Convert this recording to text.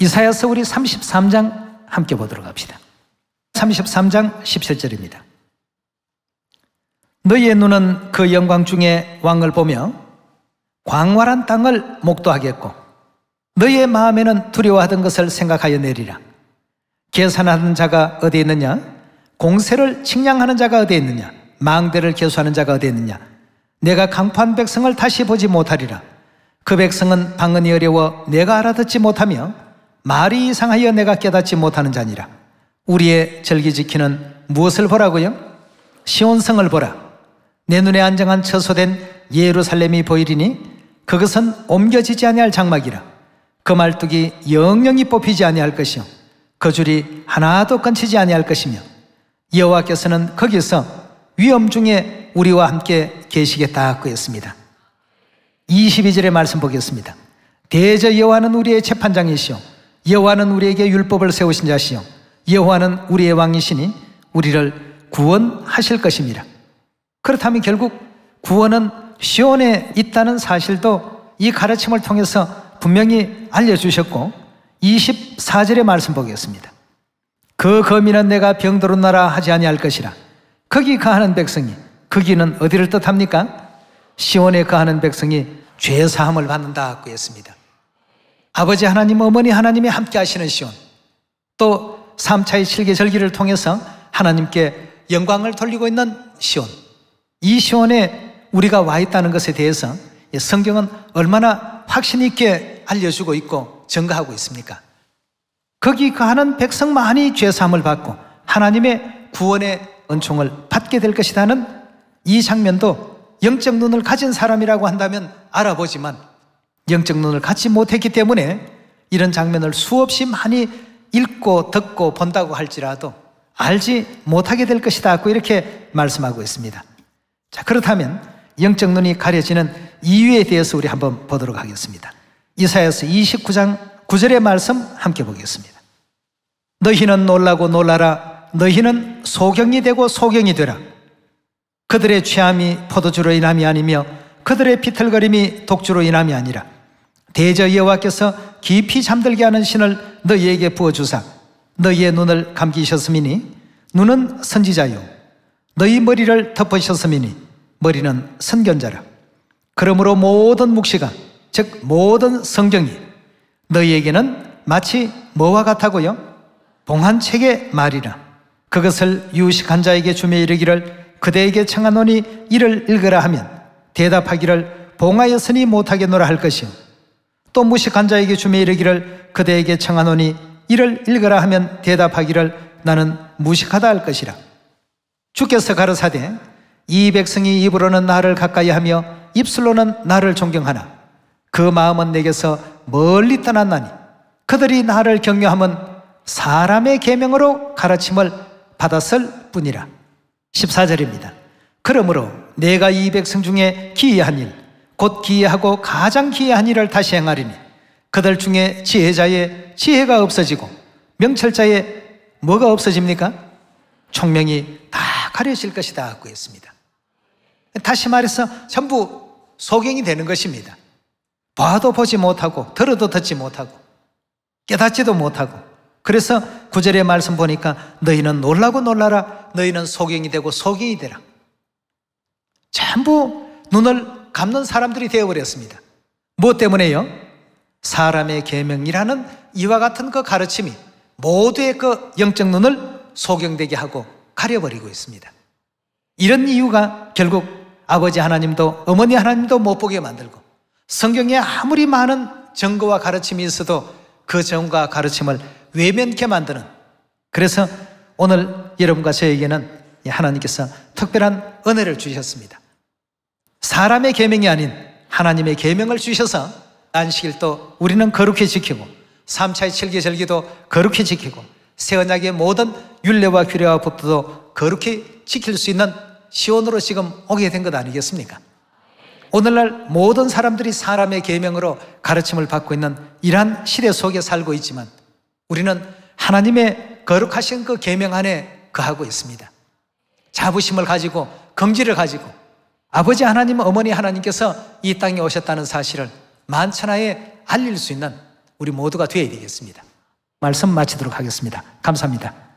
이사야서 우리 33장 함께 보도록 합시다. 33장 17절입니다. 너희의 눈은 그 영광 중에 왕을 보며 광활한 땅을 목도하겠고 너희의 마음에는 두려워하던 것을 생각하여 내리라. 계산하는 자가 어디 있느냐? 공세를 측량하는 자가 어디 있느냐? 망대를 개수하는 자가 어디 있느냐? 내가 강포한 백성을 다시 보지 못하리라. 그 백성은 방언이 어려워 내가 알아듣지 못하며 말이 이 상하여 내가 깨닫지 못하는 자니라. 우리의 절기 지키는 무엇을 보라고요? 시온성을 보라. 내 눈에 안정한 처소된 예루살렘이 보이리니 그것은 옮겨지지 아니할 장막이라. 그 말뚝이 영영이 뽑히지 아니할 것이요. 그 줄이 하나도 끊치지 아니할 것이며 여호와께서는 거기서 위험 중에 우리와 함께 계시겠다 하고 했습니다 22절의 말씀 보겠습니다. 대저 여호와는 우리의 재판장이시요 여호와는 우리에게 율법을 세우신 자시요 여호와는 우리의 왕이시니 우리를 구원하실 것입니다. 그렇다면 결국 구원은 시온에 있다는 사실도 이 가르침을 통해서 분명히 알려주셨고 24절의 말씀 보겠습니다. 그거미는 내가 병들은 나라 하지 아니할 것이라. 거기 가하는 백성이 거기는 어디를 뜻합니까? 시온에 가하는 백성이 죄 사함을 받는다 하고 했습니다. 아버지 하나님, 어머니 하나님이 함께 하시는 시온. 또 3차의 7계절기를 통해서 하나님께 영광을 돌리고 있는 시온. 이 시온에 우리가 와 있다는 것에 대해서 성경은 얼마나 확신 있게 알려주고 있고 증거하고 있습니까? 거기 거하는 그 백성만이 죄사함을 받고 하나님의 구원의 은총을 받게 될것이다는이 장면도 영적 눈을 가진 사람이라고 한다면 알아보지만 영적 눈을 갖지 못했기 때문에 이런 장면을 수없이 많이 읽고 듣고 본다고 할지라도 알지 못하게 될 것이다. 이렇게 말씀하고 있습니다. 자, 그렇다면 영적 눈이 가려지는 이유에 대해서 우리 한번 보도록 하겠습니다. 이사야서 29장 9절의 말씀 함께 보겠습니다. 너희는 놀라고 놀라라. 너희는 소경이 되고 소경이 되라. 그들의 취함이 포도주로 인함이 아니며 그들의 비틀거림이 독주로 인함이 아니라 대저 여호와께서 깊이 잠들게 하는 신을 너희에게 부어주사 너희의 눈을 감기셨음이니 눈은 선지자요 너희 머리를 덮으셨음이니 머리는 선견자라 그러므로 모든 묵시가 즉 모든 성경이 너희에게는 마치 뭐와 같다고요? 봉한 책의 말이라 그것을 유식한 자에게 주며 이르기를 그대에게 청하노니 이를 읽으라 하면 대답하기를 봉하였으니 못하겠노라 할 것이요 또 무식한 자에게 주매 이르기를 그대에게 청하노니 이를 읽으라 하면 대답하기를 나는 무식하다 할 것이라. 주께서 가르사되 이 백성이 입으로는 나를 가까이 하며 입술로는 나를 존경하나 그 마음은 내게서 멀리 떠났나니 그들이 나를 경외함은 사람의 계명으로 가르침을 받았을 뿐이라. 14절입니다. 그러므로 내가 이 백성 중에 기이한 일곧 기이하고 가장 기이한 일을 다시 행하리니 그들 중에 지혜자의 지혜가 없어지고 명철자의 뭐가 없어집니까? 총명이 다 가려질 것이다 하고 했습니다 다시 말해서 전부 소경이 되는 것입니다. 봐도 보지 못하고 들어도 듣지 못하고 깨닫지도 못하고 그래서 구절의 말씀 보니까 너희는 놀라고 놀라라 너희는 소경이 되고 소경이 되라. 전부 눈을 갚는 사람들이 되어버렸습니다. 무엇 뭐 때문에요? 사람의 계명이라는 이와 같은 그 가르침이 모두의 그 영적 눈을 소경되게 하고 가려버리고 있습니다. 이런 이유가 결국 아버지 하나님도 어머니 하나님도 못 보게 만들고 성경에 아무리 많은 정거와 가르침이 있어도 그 정과 가르침을 외면케 만드는 그래서 오늘 여러분과 저에게는 하나님께서 특별한 은혜를 주셨습니다. 사람의 계명이 아닌 하나님의 계명을 주셔서 안식일도 우리는 거룩히 지키고 3차의 칠계절기도 거룩히 지키고 새 언약의 모든 윤례와 규례와 법도 도 거룩히 지킬 수 있는 시온으로 지금 오게 된 것 아니겠습니까? 오늘날 모든 사람들이 사람의 계명으로 가르침을 받고 있는 이러한 시대 속에 살고 있지만 우리는 하나님의 거룩하신 그 계명 안에 거하고 있습니다. 자부심을 가지고 긍지를 가지고 아버지 하나님, 어머니 하나님께서 이 땅에 오셨다는 사실을 만천하에 알릴 수 있는 우리 모두가 되어야 되겠습니다. 말씀 마치도록 하겠습니다. 감사합니다.